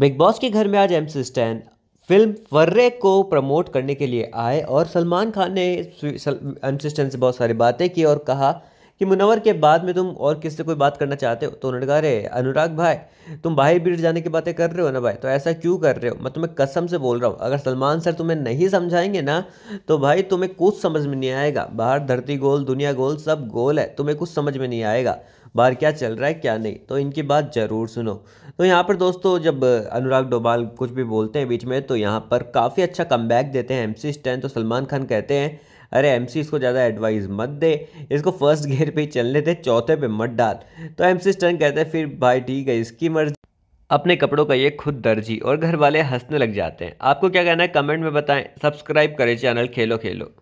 big boss के घर में आज एम स्टैन फिल्म वर्रे को प्रमोट करने के लिए आए और सलमान खान ने एम स्टैन से बहुत सारी बातें की और कहा कि मुनवर के बाद में तुम और किससे कोई बात करना चाहते हो तो उन्होंने कहा अरे अनुराग भाई तुम भाई बीट जाने की बातें कर रहे हो ना भाई तो ऐसा क्यों कर रहे हो मैं तुम्हें कसम से बोल रहा हूँ अगर सलमान सर तुम्हें नहीं समझाएंगे ना तो भाई तुम्हें कुछ समझ में नहीं आएगा बाहर धरती गोल दुनिया गोल सब गोल है तुम्हें कुछ समझ में नहीं आएगा बाहर क्या चल रहा है क्या नहीं तो इनकी बात ज़रूर सुनो तो यहाँ पर दोस्तों जब अनुराग डोभाल कुछ भी बोलते हैं बीच में तो यहाँ पर काफ़ी अच्छा कम देते हैं एम सी तो सलमान खान कहते हैं अरे एम इसको ज़्यादा एडवाइस मत दे इसको फर्स्ट गेयर पे ही चलने दे चौथे पे मत डाल तो एम सी स्टर्न कहते हैं फिर भाई ठीक है इसकी मर्जी अपने कपड़ों का ये खुद दर्जी और घर वाले हंसने लग जाते हैं आपको क्या कहना है कमेंट में बताएं सब्सक्राइब करें चैनल खेलो खेलो